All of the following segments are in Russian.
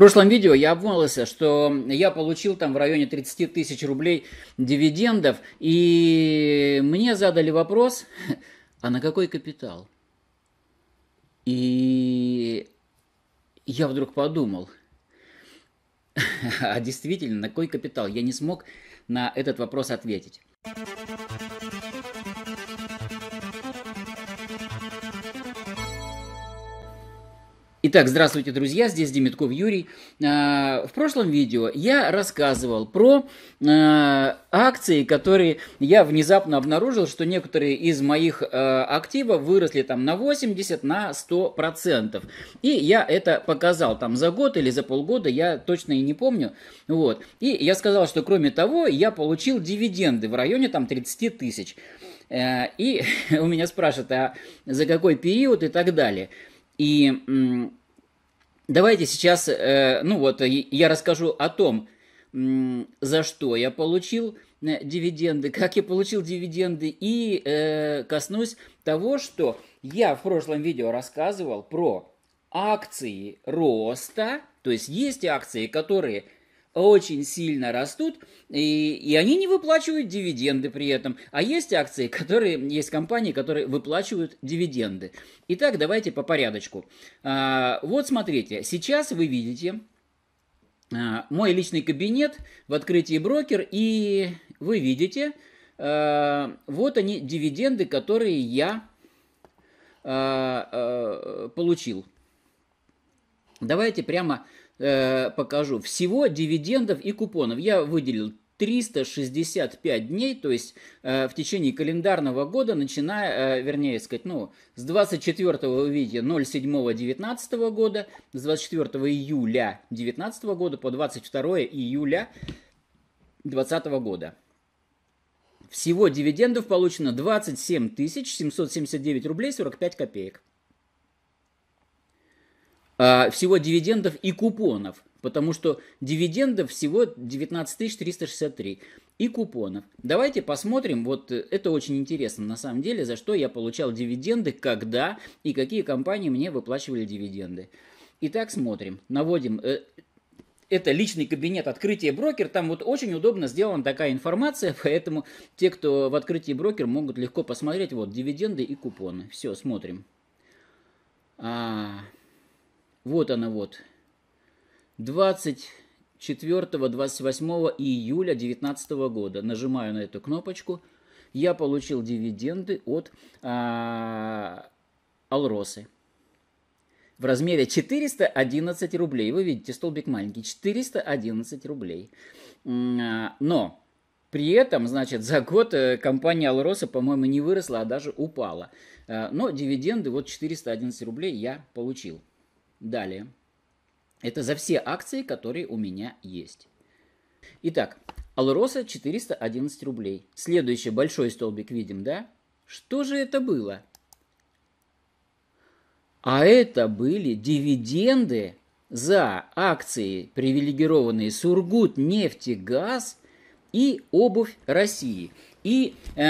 прошлом видео я обмолвился, что я получил там в районе 30 тысяч рублей дивидендов, и мне задали вопрос, а на какой капитал? И я вдруг подумал, а действительно, на какой капитал? Я не смог на этот вопрос ответить. Итак, здравствуйте, друзья, здесь Демитков Юрий. А, в прошлом видео я рассказывал про а, акции, которые я внезапно обнаружил, что некоторые из моих а, активов выросли там на 80, на 100%. И я это показал там за год или за полгода, я точно и не помню. Вот. И я сказал, что кроме того, я получил дивиденды в районе там 30 тысяч. Э, и у меня спрашивают, а за какой период и так далее. И Давайте сейчас, э, ну вот, я расскажу о том, за что я получил э, дивиденды, как я получил дивиденды, и э, коснусь того, что я в прошлом видео рассказывал про акции роста, то есть есть акции, которые очень сильно растут, и, и они не выплачивают дивиденды при этом. А есть акции, которые, есть компании, которые выплачивают дивиденды. Итак, давайте по порядочку. А, вот смотрите, сейчас вы видите а, мой личный кабинет в открытии брокер, и вы видите, а, вот они дивиденды, которые я а, а, получил. Давайте прямо э, покажу. Всего дивидендов и купонов я выделил 365 дней, то есть э, в течение календарного года, начиная, э, вернее сказать, ну, с 24 вы видите 07 19 года, с 24 июля 19 года по 22 июля 2020 года. Всего дивидендов получено 27 779 рублей 45 копеек. А, всего дивидендов и купонов, потому что дивидендов всего 19 363 и купонов. Давайте посмотрим, вот э, это очень интересно на самом деле, за что я получал дивиденды, когда и какие компании мне выплачивали дивиденды. Итак, смотрим, наводим э, это личный кабинет открытия брокер, там вот очень удобно сделана такая информация, поэтому те, кто в открытии брокер, могут легко посмотреть вот дивиденды и купоны. Все, смотрим. А, -а, -а. Вот она вот. 24-28 июля 2019 года. Нажимаю на эту кнопочку. Я получил дивиденды от а, Алросы в размере 411 рублей. Вы видите, столбик маленький, 411 рублей. А, но при этом, значит, за год э, компания Алроса, по-моему, не выросла, а даже упала. Э, но дивиденды вот 411 рублей я получил. Далее. Это за все акции, которые у меня есть. Итак, Алроса 411 рублей. Следующий большой столбик видим, да? Что же это было? А это были дивиденды за акции, привилегированные Сургут, нефть и газ и обувь России – и э,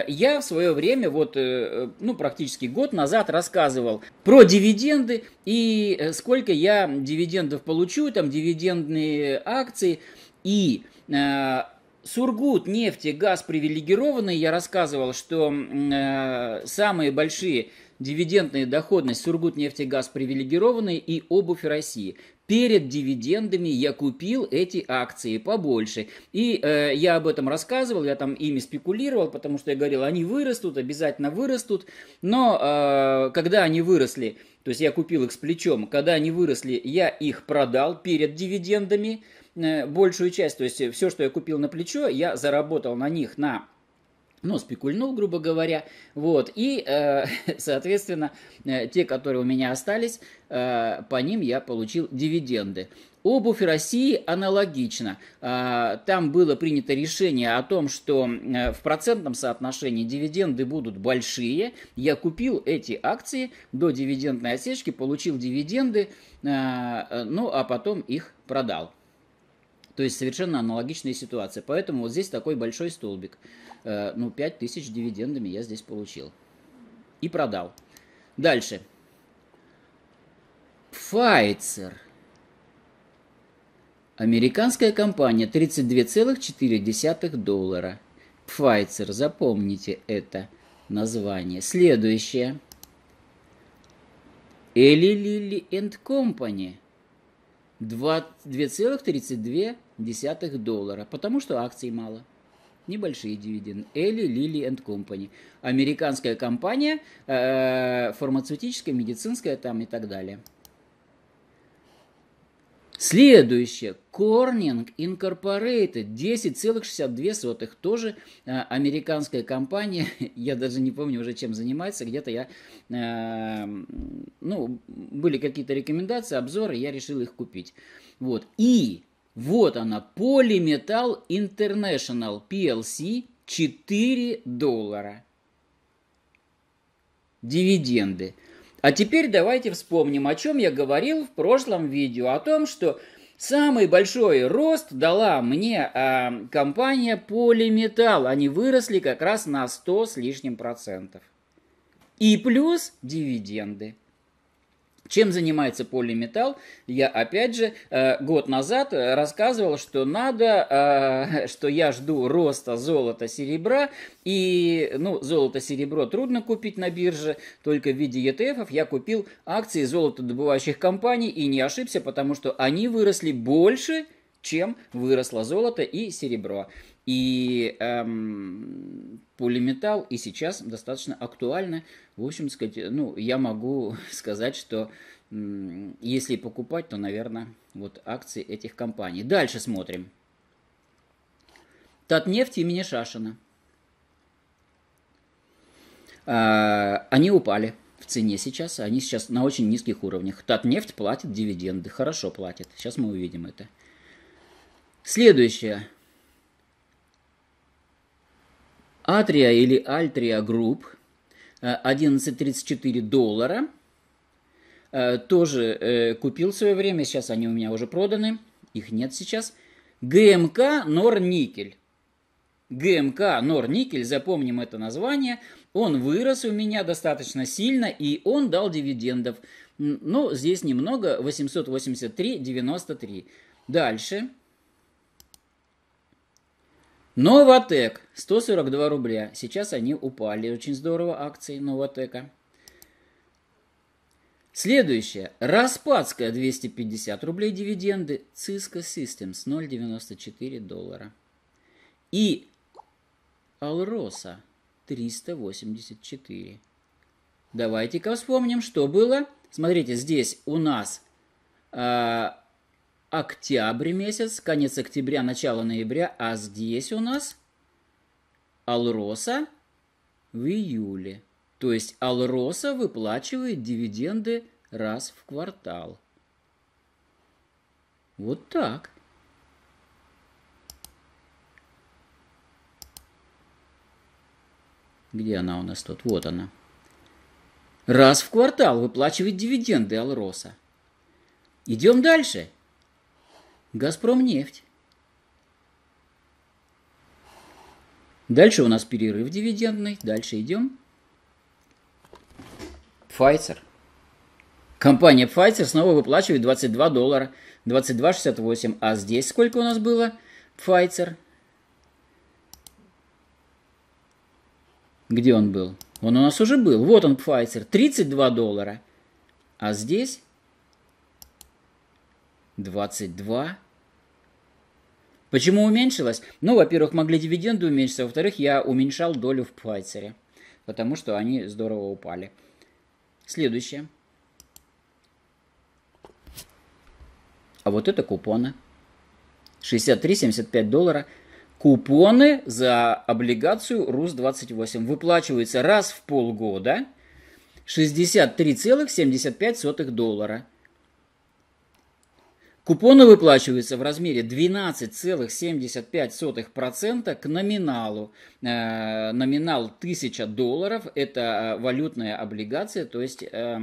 э, я в свое время, вот, э, ну, практически год назад рассказывал про дивиденды и э, сколько я дивидендов получу, там, дивидендные акции. И э, Сургут, нефть, газ привилегированные, я рассказывал, что э, самые большие дивидендная доходность Сургутнефтегаз привилегированный и обувь России. Перед дивидендами я купил эти акции побольше. И э, я об этом рассказывал, я там ими спекулировал, потому что я говорил, они вырастут, обязательно вырастут. Но э, когда они выросли, то есть я купил их с плечом, когда они выросли, я их продал перед дивидендами, э, большую часть, то есть э, все, что я купил на плечо, я заработал на них на ну, спекульнул, грубо говоря, вот, и, э, соответственно, э, те, которые у меня остались, э, по ним я получил дивиденды. Обувь России аналогично. Э, там было принято решение о том, что э, в процентном соотношении дивиденды будут большие. Я купил эти акции до дивидендной отсечки, получил дивиденды, ну а потом их продал. То есть совершенно аналогичная ситуация. Поэтому вот здесь такой большой столбик. Э, ну, 5 тысяч дивидендами я здесь получил. И продал. Дальше. Pfizer. Американская компания 32,4 доллара. Pfizer, запомните это название. Следующее. Eli Lilly and Company 2,32 доллара, потому что акций мало небольшие дивиденды. Элли, Лили and Company. Американская компания, э, фармацевтическая, медицинская там и так далее. Следующее. Corning Incorporated. 10,62. Тоже э, американская компания. Я даже не помню уже, чем занимается. Где-то я... Э, ну, были какие-то рекомендации, обзоры. Я решил их купить. Вот. И вот она, Polymetal International PLC, 4 доллара. Дивиденды. А теперь давайте вспомним, о чем я говорил в прошлом видео, о том, что Самый большой рост дала мне э, компания Polymetal. Они выросли как раз на 100 с лишним процентов. И плюс дивиденды. Чем занимается полиметалл? Я опять же э, год назад э, рассказывал, что надо, э, что я жду роста золота, серебра, и ну, золото, серебро трудно купить на бирже, только в виде ETF я купил акции золотодобывающих компаний и не ошибся, потому что они выросли больше, чем выросло золото и серебро. И эм, полиметалл и сейчас достаточно актуально. В общем, сказать, ну, я могу сказать, что м, если покупать, то, наверное, вот акции этих компаний. Дальше смотрим. Татнефть имени Шашина. А, они упали в цене сейчас. Они сейчас на очень низких уровнях. Татнефть платит дивиденды. Хорошо платит. Сейчас мы увидим это. Следующее. Атрия или Альтрия Групп 11.34 э, доллара. Э, тоже э, купил в свое время, сейчас они у меня уже проданы, их нет сейчас. ГМК Норникель. ГМК Норникель, запомним это название, он вырос у меня достаточно сильно, и он дал дивидендов. Ну, здесь немного, 883,93. Дальше. Новотек 142 рубля. Сейчас они упали. Очень здорово акции Новотека. Следующее. Распадская 250 рублей дивиденды. Cisco Systems 0,94 доллара. И Алроса 384. Давайте-ка вспомним, что было. Смотрите, здесь у нас а, октябрь месяц, конец октября, начало ноября, а здесь у нас Алроса в июле. То есть Алроса выплачивает дивиденды раз в квартал. Вот так. Где она у нас тут? Вот она. Раз в квартал выплачивает дивиденды Алроса. Идем дальше. «Газпромнефть». Дальше у нас перерыв дивидендный. Дальше идем. Pfizer. Компания Pfizer снова выплачивает 22 доллара, 22,68. А здесь сколько у нас было? Pfizer. Где он был? Он у нас уже был. Вот он, Pfizer. 32 доллара. А здесь 22 Почему уменьшилось? Ну, во-первых, могли дивиденды уменьшиться, во-вторых, я уменьшал долю в Пфайцере, потому что они здорово упали. Следующее. А вот это купоны. 63,75 доллара. Купоны за облигацию РУС-28 выплачиваются раз в полгода 63,75 доллара. Купоны выплачиваются в размере 12,75% к номиналу. Э, номинал 1000 долларов – это э, валютная облигация, то есть э,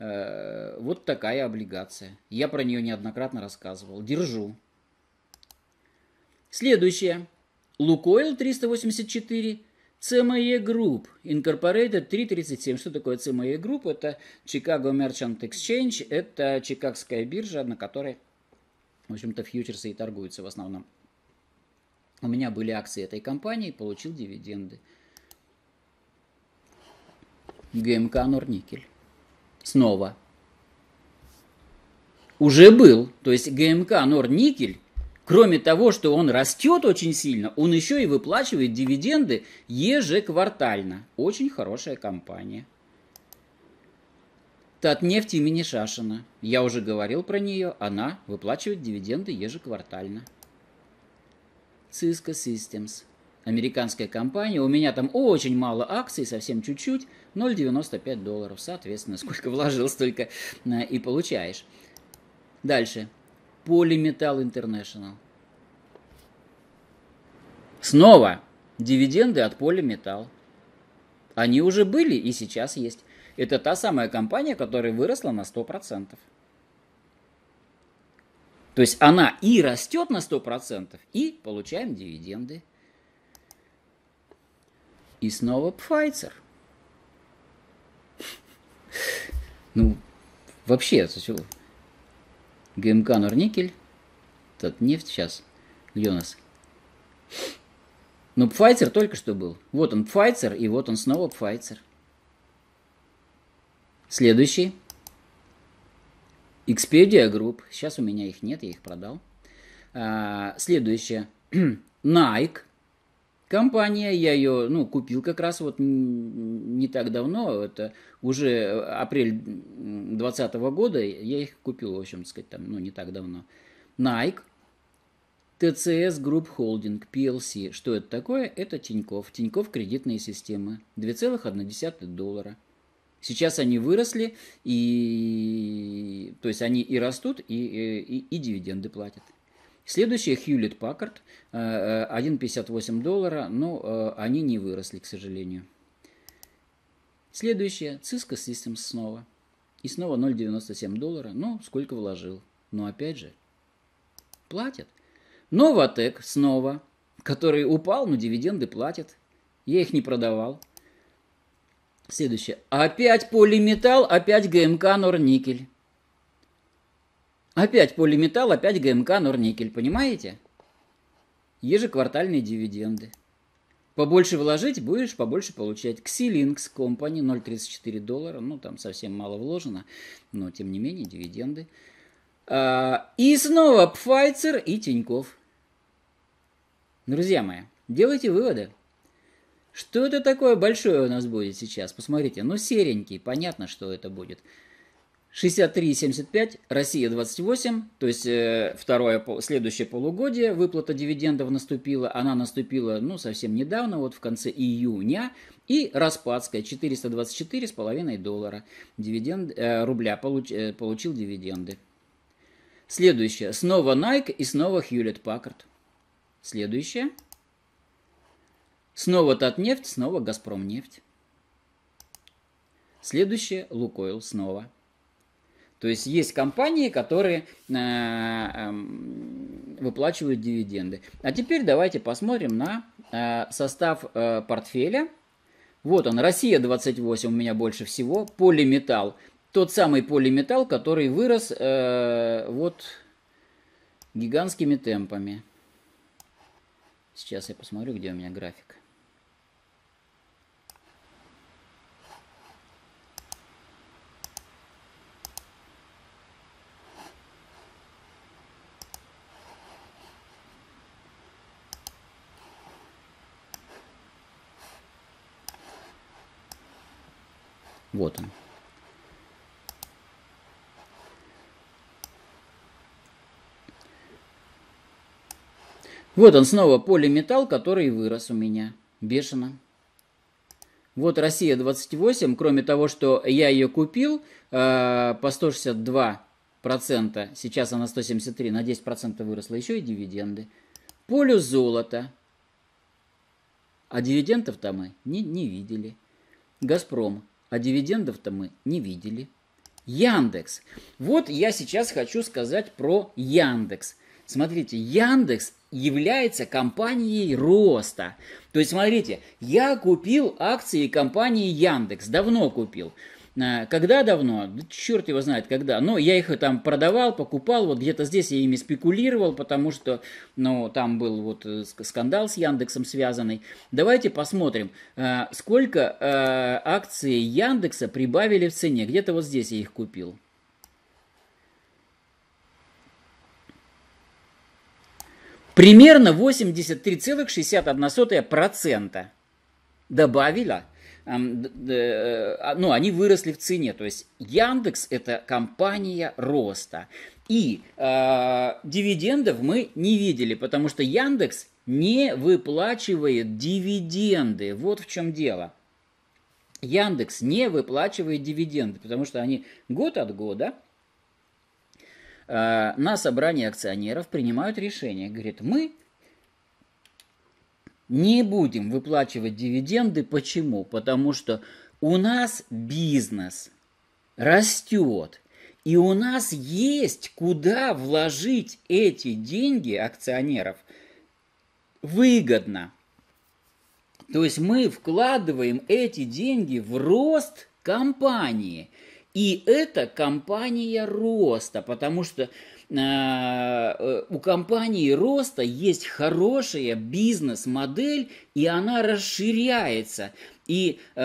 э, вот такая облигация. Я про нее неоднократно рассказывал. Держу. Следующее. Лукойл 384 CME Group Incorporated 337. Что такое CME Group? Это Chicago Merchant Exchange, это чикагская биржа, на которой, в общем-то, фьючерсы и торгуются в основном. У меня были акции этой компании, получил дивиденды. ГМК Норникель. Снова. Уже был. То есть ГМК Норникель Кроме того, что он растет очень сильно, он еще и выплачивает дивиденды ежеквартально. Очень хорошая компания. Татнефть имени Шашина. Я уже говорил про нее. Она выплачивает дивиденды ежеквартально. Cisco Systems. Американская компания. У меня там очень мало акций, совсем чуть-чуть. 0,95 долларов. Соответственно, сколько вложил, столько э, и получаешь. Дальше. Polymetal International. Снова дивиденды от Polymetal. Они уже были и сейчас есть. Это та самая компания, которая выросла на 100%. То есть она и растет на 100%, и получаем дивиденды. И снова Pfizer. Ну, вообще, это чего? ГМК Норникель, тот нефть сейчас, где у нас? Ну, Пфайцер только что был. Вот он Пфайцер, и вот он снова Пфайцер. Следующий. Expedia Групп. Сейчас у меня их нет, я их продал. А, следующее. Nike. Компания, я ее, ну, купил как раз вот не так давно, это уже э, апрель 2020 года, я их купил, в общем, сказать, там, ну, не так давно. Nike, TCS Group Holding, PLC. Что это такое? Это Тиньков. Тиньков кредитные системы. 2,1 доллара. Сейчас они выросли, и, то есть они и растут, и, э, и, и дивиденды платят. Следующие Hewlett Packard 1,58 э, э, доллара, но э, они не выросли, к сожалению. Следующее Cisco Systems снова. И снова 0,97 доллара, но сколько вложил. Но опять же, платят. Новотек снова, который упал, но дивиденды платят. Я их не продавал. Следующее. Опять полиметалл, опять ГМК Норникель. Опять полиметалл, опять ГМК, норникель, понимаете? Ежеквартальные дивиденды. Побольше вложить, будешь побольше получать. Ксилинкс Company 0,34 доллара. Ну, там совсем мало вложено, но тем не менее дивиденды. А, и снова Pfizer и Тиньков. Друзья мои, делайте выводы. Что это такое большое у нас будет сейчас? Посмотрите, ну серенький, понятно, что это будет. 63,75, Россия 28, то есть э, второе, следующее полугодие выплата дивидендов наступила, она наступила ну, совсем недавно, вот в конце июня, и Распадская 424,5 доллара дивиденд, э, рубля получ, э, получил дивиденды. Следующее, снова Nike и снова Hewlett Packard. Следующее, снова Татнефть, снова Газпромнефть. Следующее, Лукойл снова. То есть есть компании, которые э, эм, выплачивают дивиденды. А теперь давайте посмотрим на э, состав э, портфеля. Вот он, Россия 28 у меня больше всего, полиметалл. Тот самый полиметалл, который вырос вот гигантскими темпами. Сейчас я посмотрю, где у меня график. Вот он. Вот он снова полиметалл, который вырос у меня. Бешено. Вот Россия 28, кроме того, что я ее купил э, по 162%, сейчас она 173, на 10% выросла, еще и дивиденды. Полю золота, А дивидендов там мы не, не видели. Газпром а дивидендов-то мы не видели. Яндекс. Вот я сейчас хочу сказать про Яндекс. Смотрите, Яндекс является компанией роста. То есть, смотрите, я купил акции компании Яндекс, давно купил. А, когда давно? Черт его знает когда. Но я их там продавал, покупал, вот где-то здесь я ими спекулировал, потому что, ну, там был вот э, скандал с Яндексом связанный. Давайте посмотрим, а, сколько а, акций Яндекса прибавили в цене. Где-то вот здесь я их купил. Примерно 83,61% добавила Э, а, ну, они выросли в цене. То есть Яндекс – это компания роста. И э, дивидендов мы не видели, потому что Яндекс не выплачивает дивиденды. Вот в чем дело. Яндекс не выплачивает дивиденды, потому что они год от года э, на собрании акционеров принимают решение. Говорит, мы не будем выплачивать дивиденды. Почему? Потому что у нас бизнес растет. И у нас есть куда вложить эти деньги акционеров выгодно. То есть мы вкладываем эти деньги в рост компании. И это компания роста, потому что а, э, у компании роста есть хорошая бизнес-модель, и она расширяется. И э,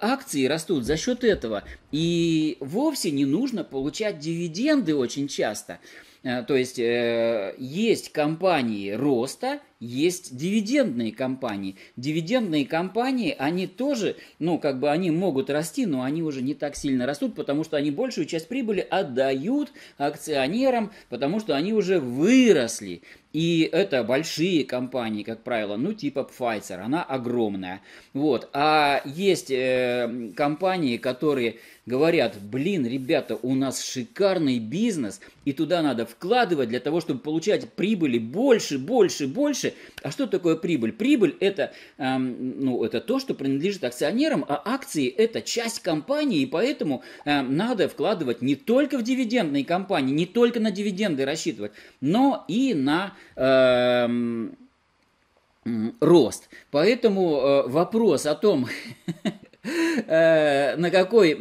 акции растут за счет этого. И вовсе не нужно получать дивиденды очень часто. Э, то есть э, есть компании роста, есть дивидендные компании. Дивидендные компании, они тоже, ну, как бы они могут расти, но они уже не так сильно растут, потому что они большую часть прибыли отдают акционерам, потому что они уже выросли. И это большие компании, как правило, ну типа Pfizer, она огромная. Вот. А есть э, компании, которые говорят, блин, ребята, у нас шикарный бизнес, и туда надо вкладывать для того, чтобы получать прибыли больше, больше, больше. А что такое прибыль? Прибыль это, эм, ну, это то, что принадлежит акционерам, а акции это часть компании, и поэтому эм, надо вкладывать не только в дивидендные компании, не только на дивиденды рассчитывать, но и на... Эм, рост. Поэтому э, вопрос о том, Э, на какой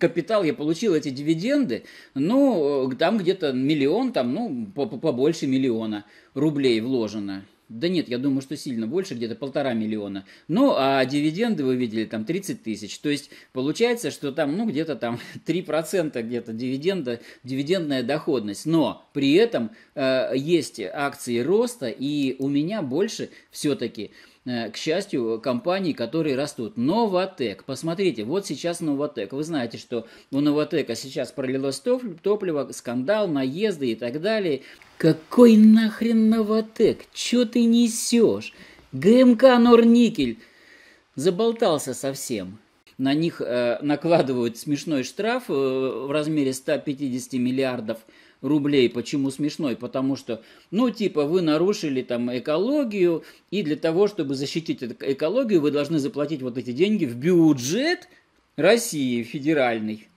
капитал я получил эти дивиденды, ну, э, там где-то миллион, там, ну, побольше миллиона рублей вложено. Да нет, я думаю, что сильно больше, где-то полтора миллиона. Ну, а дивиденды вы видели, там 30 тысяч. То есть, получается, что там, ну, где-то там 3% где-то дивиденда, дивидендная доходность. Но при этом э, есть акции роста, и у меня больше все-таки... Э, Э, к счастью, компаний, которые растут. Новотек. Посмотрите, вот сейчас Новотек. Вы знаете, что у Новотека сейчас пролилось топливо, скандал, наезды и так далее. Какой нахрен Новотек? Чё ты несешь? ГМК Норникель заболтался совсем. На них э, накладывают смешной штраф э, в размере 150 миллиардов рублей рублей. Почему смешной? Потому что, ну, типа, вы нарушили там экологию, и для того, чтобы защитить экологию, вы должны заплатить вот эти деньги в бюджет России федеральный.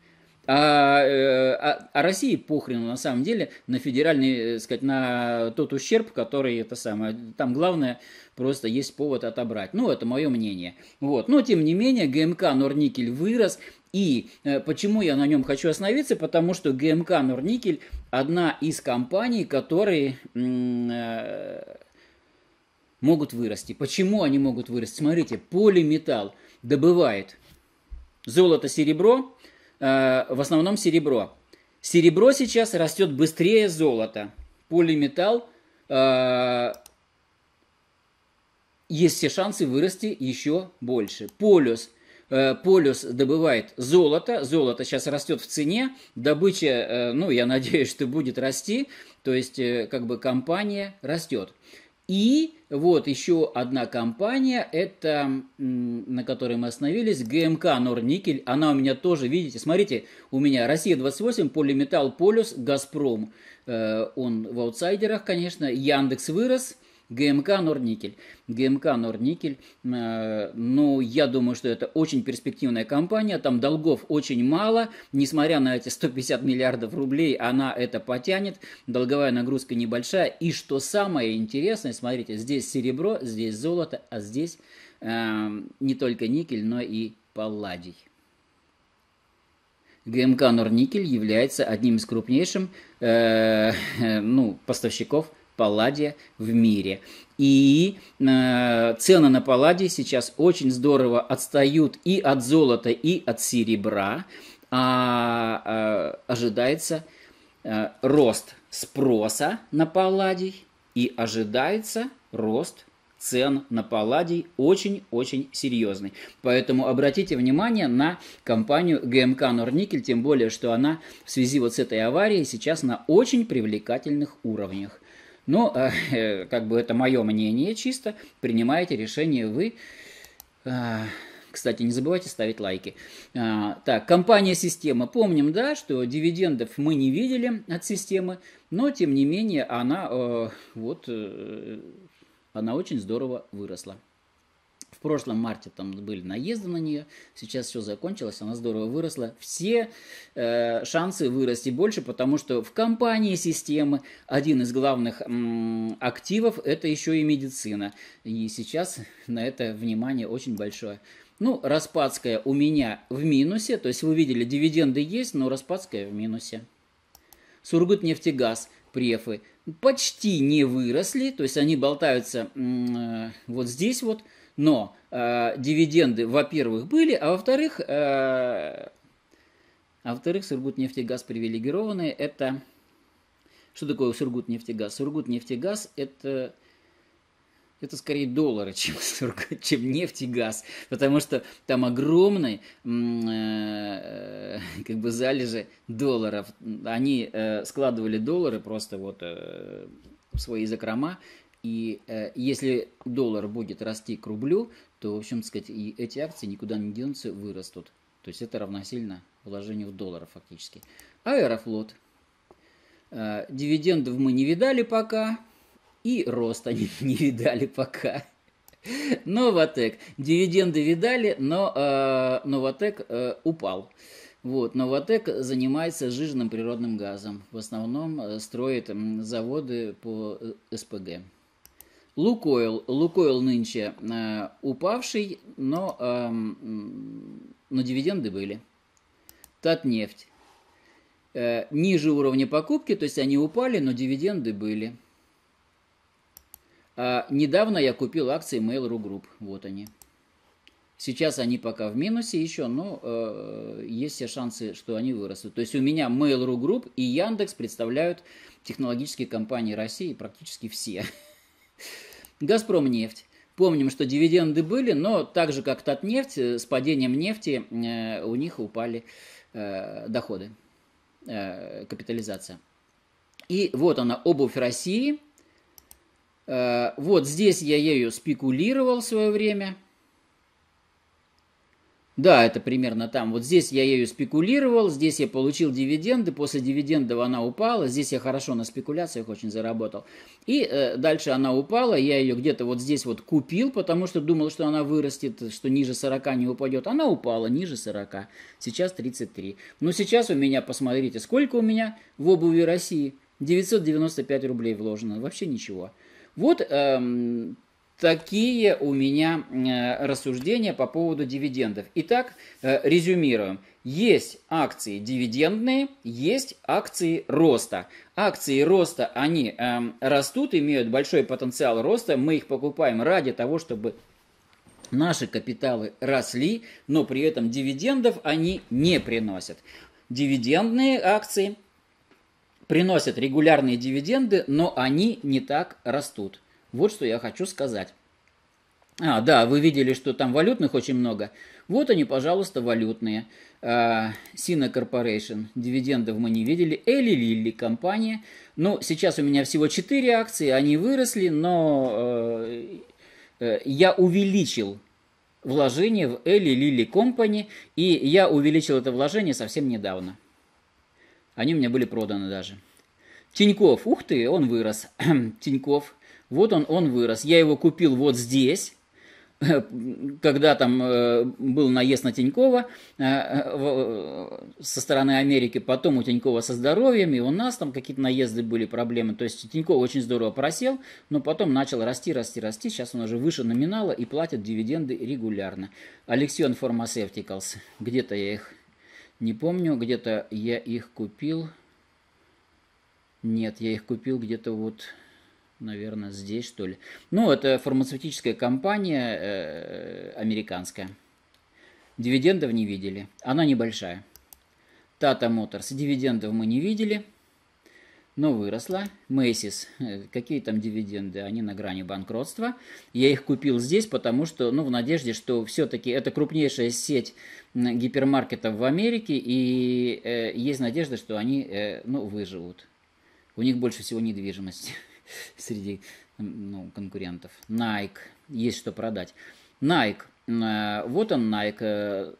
А, э, а, а России похрену на самом деле на федеральный, э, сказать, на тот ущерб, который это самое. Там главное просто есть повод отобрать. Ну, это мое мнение. Вот. Но, тем не менее, ГМК Норникель вырос, и э, почему я на нем хочу остановиться? Потому что ГМК Норникель одна из компаний, которые э, могут вырасти. Почему они могут вырасти? Смотрите, полиметалл добывает золото, серебро, э, в основном серебро. Серебро сейчас растет быстрее золота. Полиметалл есть все шансы вырасти еще больше. Полюс Э, полюс добывает золото, золото сейчас растет в цене, добыча, э, ну, я надеюсь, что будет расти, то есть э, как бы компания растет. И вот еще одна компания, это на которой мы остановились, ГМК Норникель. Она у меня тоже, видите, смотрите, у меня Россия-28, Полиметалл Полюс, Газпром. Он в аутсайдерах, конечно, Яндекс вырос – ГМК «Норникель». ГМК «Норникель», э, ну, я думаю, что это очень перспективная компания, там долгов очень мало, несмотря на эти 150 миллиардов рублей, она это потянет, долговая нагрузка небольшая, и что самое интересное, смотрите, здесь серебро, здесь золото, а здесь э, не только никель, но и палладий. ГМК «Норникель» является одним из крупнейших э, э, ну, поставщиков палладия в мире. И э, цены на палладий сейчас очень здорово отстают и от золота, и от серебра, а э, ожидается э, рост спроса на палладий и ожидается рост цен на палладий очень-очень серьезный. Поэтому обратите внимание на компанию ГМК Норникель, тем более, что она в связи вот с этой аварией сейчас на очень привлекательных уровнях. Но, э, как бы это мое мнение чисто, принимаете решение вы. Э, кстати, не забывайте ставить лайки. А, так, компания «Система». Помним, да, что дивидендов мы не видели от «Системы», но, тем не менее, она, э, вот, э, она очень здорово выросла прошлом марте там были наезды на нее, сейчас все закончилось, она здорово выросла. Все э, шансы вырасти больше, потому что в компании системы один из главных м, активов это еще и медицина. И сейчас на это внимание очень большое. Ну, Распадская у меня в минусе, то есть вы видели, дивиденды есть, но Распадская в минусе. Сургутнефтегаз, префы почти не выросли, то есть они болтаются э, вот здесь вот, но э, дивиденды, во-первых, были, а во-вторых, э, а во-вторых, Сургутнефтегаз привилегированные – это… Что такое Сургутнефтегаз? Сургутнефтегаз – это это скорее доллары, чем, чем нефть и газ, потому что там огромные э, как бы залежи долларов. Они э, складывали доллары просто вот э, в свои закрома и э, если доллар будет расти к рублю, то, в общем, сказать, и эти акции никуда не денутся, вырастут. То есть это равносильно вложению в доллар фактически. Аэрофлот. Э, дивидендов мы не видали пока, и рост они не видали пока. Новотек. Дивиденды видали, но э, Новотек э, упал. Вот, Новотек занимается жирным природным газом. В основном э, строит заводы по э, СПГ. Лукойл. Лукойл нынче э, упавший, но, э, но дивиденды были. Татнефть. Э, ниже уровня покупки, то есть они упали, но дивиденды были. А недавно я купил акции Mail.ru Group. Вот они. Сейчас они пока в минусе еще, но э, есть все шансы, что они вырастут. То есть у меня Mail.ru Group и Яндекс представляют технологические компании России практически все. Газпром нефть. Помним, что дивиденды были, но так же, как Татнефть, э, с падением нефти э, у них упали э, доходы, капитализация. И вот она, обувь России. Вот здесь я ею спекулировал в свое время – да, это примерно там. Вот здесь я ею спекулировал, здесь я получил дивиденды, после дивидендов она упала, здесь я хорошо на спекуляциях очень заработал. И э, дальше она упала, я ее где-то вот здесь вот купил, потому что думал, что она вырастет, что ниже 40 не упадет. Она упала ниже 40, сейчас 33. Но сейчас у меня, посмотрите, сколько у меня в обуви России? 995 рублей вложено, вообще ничего. Вот эм, Такие у меня э, рассуждения по поводу дивидендов. Итак, э, резюмируем. Есть акции дивидендные, есть акции роста. Акции роста, они эм, растут, имеют большой потенциал роста. Мы их покупаем ради того, чтобы наши капиталы росли, но при этом дивидендов они не приносят. Дивидендные акции приносят регулярные дивиденды, но они не так растут. Вот что я хочу сказать. А, да, вы видели, что там валютных очень много. Вот они, пожалуйста, валютные. А, Сина Corporation, дивидендов мы не видели. Эли Лилли компания. Ну, сейчас у меня всего 4 акции, они выросли, но э, э я увеличил вложение в Эли Лилли Company, и я увеличил это вложение совсем недавно. Они у меня были проданы даже. Тиньков, ух ты, он вырос. Тиньков вот он, он вырос. Я его купил вот здесь, когда там э, был наезд на Тинькова э, э, со стороны Америки, потом у Тинькова со здоровьем, и у нас там какие-то наезды были, проблемы. То есть Тиньков очень здорово просел, но потом начал расти, расти, расти. Сейчас он уже выше номинала и платит дивиденды регулярно. Алексион Pharmaceuticals. Где-то я их не помню, где-то я их купил. Нет, я их купил где-то вот наверное, здесь, что ли. Ну, это фармацевтическая компания э, американская. Дивидендов не видели. Она небольшая. Tata Motors. Дивидендов мы не видели, но выросла. Macy's. Э, какие там дивиденды? Они на грани банкротства. Я их купил здесь, потому что, ну, в надежде, что все-таки это крупнейшая сеть гипермаркетов в Америке, и э, есть надежда, что они, э, ну, выживут. У них больше всего недвижимости. среди ну, конкурентов. Nike. Есть что продать. Nike. Э, вот он, Nike э,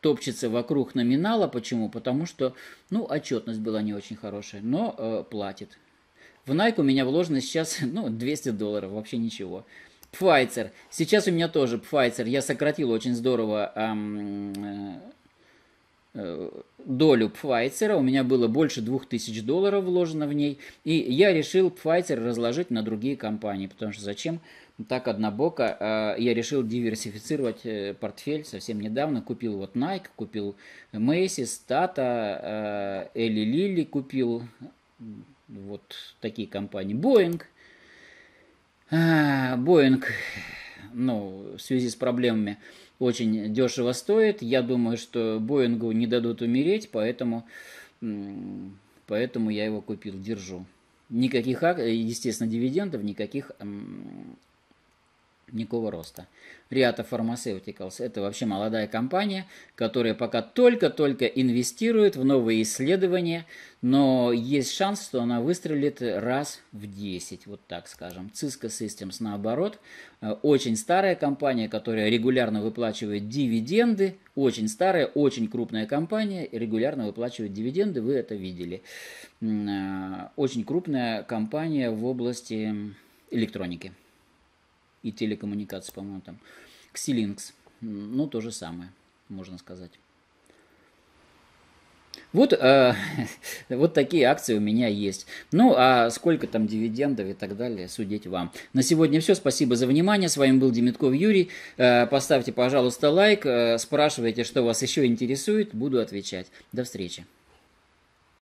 топчется вокруг номинала. Почему? Потому что, ну, отчетность была не очень хорошая, но э, платит. В Nike у меня вложено сейчас, ну, 200 долларов, вообще ничего. Pfizer Сейчас у меня тоже Pfizer Я сократил очень здорово эм, Э, долю Пфайцера, у меня было больше 2000 долларов вложено в ней, и я решил Пфайцер разложить на другие компании, потому что зачем так однобоко, а, я решил диверсифицировать э, портфель совсем недавно, купил вот Nike, купил Macy's, Tata, Элли Лили купил, вот такие компании, Boeing, а, Boeing, ну, в связи с проблемами, очень дешево стоит. Я думаю, что Боингу не дадут умереть, поэтому, поэтому я его купил, держу. Никаких, э, естественно, дивидендов, никаких никакого роста. Риата Pharmaceuticals – это вообще молодая компания, которая пока только-только инвестирует в новые исследования, но есть шанс, что она выстрелит раз в 10, вот так скажем. Cisco Systems, наоборот, э, очень старая компания, которая регулярно выплачивает дивиденды, очень старая, очень крупная компания, регулярно выплачивает дивиденды, вы это видели. Э, очень крупная компания в области электроники и телекоммуникации, по-моему, там. Xilinx, ну, то же самое, можно сказать. Вот, э, вот такие акции у меня есть. Ну, а сколько там дивидендов и так далее, судить вам. На сегодня все. Спасибо за внимание. С вами был Демитков Юрий. Э, поставьте, пожалуйста, лайк. Э, спрашивайте, что вас еще интересует. Буду отвечать. До встречи.